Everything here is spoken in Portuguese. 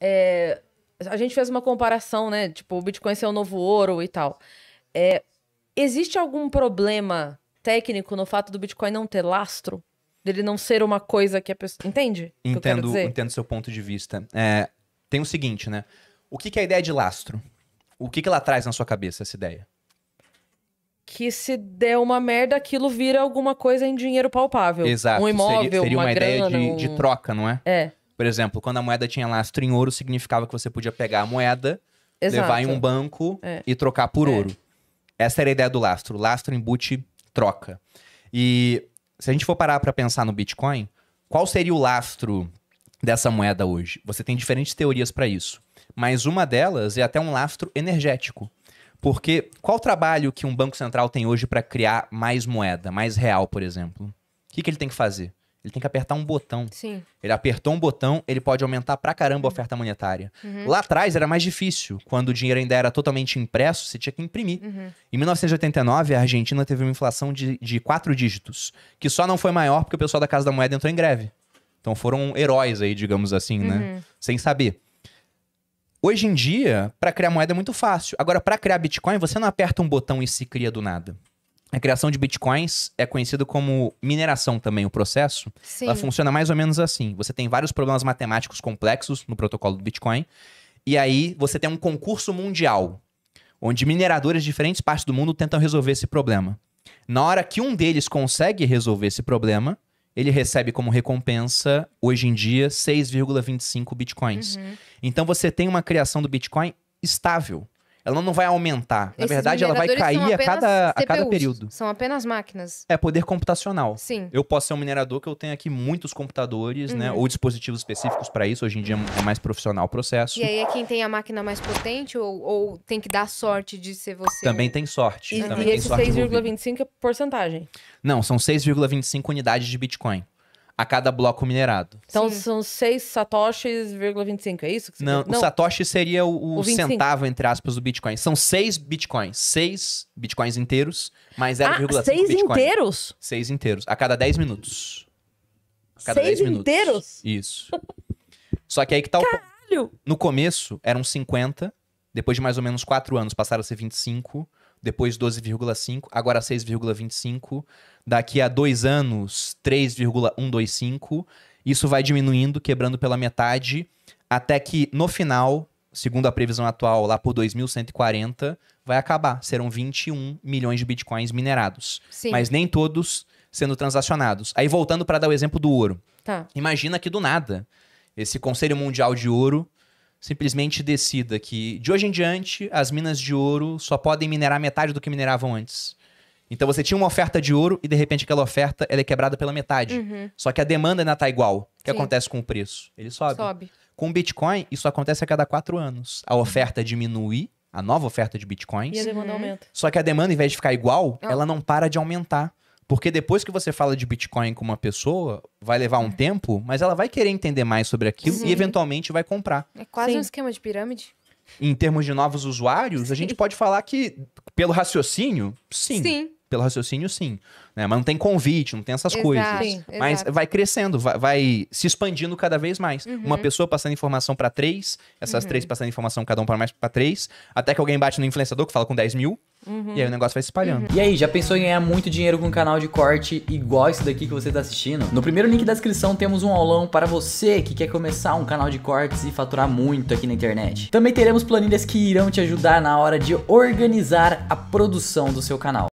É, a gente fez uma comparação, né? Tipo, o Bitcoin ser o novo ouro e tal. É, existe algum problema técnico no fato do Bitcoin não ter lastro? Dele não ser uma coisa que a pessoa. Entende? Entendo, que entendo seu ponto de vista. É, tem o seguinte, né? O que, que é a ideia de lastro? O que, que ela traz na sua cabeça, essa ideia? que se der uma merda, aquilo vira alguma coisa em dinheiro palpável. Exato. Um imóvel, seria, seria uma, uma grana, ideia de, um... de, troca, não é? É. Por exemplo, quando a moeda tinha lastro em ouro, significava que você podia pegar a moeda, Exato. levar em um banco é. e trocar por é. ouro. Essa era a ideia do lastro. Lastro embute troca. E se a gente for parar para pensar no Bitcoin, qual seria o lastro dessa moeda hoje? Você tem diferentes teorias para isso, mas uma delas é até um lastro energético. Porque qual o trabalho que um banco central tem hoje para criar mais moeda, mais real, por exemplo? O que, que ele tem que fazer? Ele tem que apertar um botão. Sim. Ele apertou um botão, ele pode aumentar pra caramba a uhum. oferta monetária. Uhum. Lá atrás era mais difícil. Quando o dinheiro ainda era totalmente impresso, você tinha que imprimir. Uhum. Em 1989, a Argentina teve uma inflação de, de quatro dígitos, que só não foi maior porque o pessoal da Casa da Moeda entrou em greve. Então foram heróis aí, digamos assim, né? Uhum. Sem saber. Hoje em dia, para criar moeda é muito fácil. Agora, para criar Bitcoin, você não aperta um botão e se cria do nada. A criação de bitcoins é conhecido como mineração também, o processo. Sim. Ela funciona mais ou menos assim. Você tem vários problemas matemáticos complexos no protocolo do Bitcoin. E aí você tem um concurso mundial, onde mineradores de diferentes partes do mundo tentam resolver esse problema. Na hora que um deles consegue resolver esse problema, ele recebe como recompensa, hoje em dia, 6,25 bitcoins. Uhum. Então você tem uma criação do Bitcoin estável ela não vai aumentar. Na Esses verdade, ela vai cair a cada, CPUs, a cada período. São apenas máquinas. É poder computacional. Sim. Eu posso ser um minerador que eu tenho aqui muitos computadores, né, uhum. né? Ou dispositivos específicos para isso. Hoje em dia é mais profissional o processo. E aí é quem tem a máquina mais potente ou, ou tem que dar sorte de ser você? Também tem sorte. E, e esse 6,25 é porcentagem? Não, são 6,25 unidades de Bitcoin a cada bloco minerado. Então Sim. são 6 satoshis,25, é isso? não, quer? o não. satoshi seria o, o, o centavo, entre aspas, do Bitcoin. São 6 Bitcoins. 6 Bitcoins inteiros, mais 0,5 ah, 6 inteiros? 6 inteiros, a cada 10 minutos. A cada 6 minutos. inteiros? Isso. Só que aí que tá o... Caralho! No começo, eram 50, depois de mais ou menos 4 anos passaram a ser 25 depois 12,5, agora 6,25, daqui a dois anos 3,125. Isso vai diminuindo, quebrando pela metade, até que no final, segundo a previsão atual, lá por 2140, vai acabar. Serão 21 milhões de bitcoins minerados. Sim. Mas nem todos sendo transacionados. Aí voltando para dar o exemplo do ouro. Tá. Imagina que do nada esse Conselho Mundial de Ouro simplesmente decida que de hoje em diante as minas de ouro só podem minerar metade do que mineravam antes. Então você tinha uma oferta de ouro e de repente aquela oferta ela é quebrada pela metade. Uhum. Só que a demanda ainda está igual. O que Sim. acontece com o preço? Ele sobe. sobe. Com o Bitcoin, isso acontece a cada quatro anos. A oferta diminui, a nova oferta de Bitcoins. E a demanda uhum. aumenta. Só que a demanda, em vez de ficar igual, ah. ela não para de aumentar. Porque depois que você fala de Bitcoin com uma pessoa, vai levar um tempo, mas ela vai querer entender mais sobre aquilo Sim. e eventualmente vai comprar. É quase Sim. um esquema de pirâmide em termos de novos usuários, a gente pode falar que, pelo raciocínio, sim. Sim pelo raciocínio, sim. Né? Mas não tem convite, não tem essas exato, coisas. Sim, Mas exato. vai crescendo, vai, vai, se expandindo cada vez mais. Uhum. Uma pessoa passando informação para três, essas uhum. três passando informação cada um para mais para três, até que alguém bate no influenciador que fala com 10 mil. Uhum. E aí o negócio vai se espalhando. Uhum. E aí, já pensou em ganhar muito dinheiro com um canal de corte igual esse daqui que você está assistindo? No primeiro link da descrição temos um aulão para você que quer começar um canal de cortes e faturar muito aqui na internet. Também teremos planilhas que irão te ajudar na hora de organizar a produção do seu canal.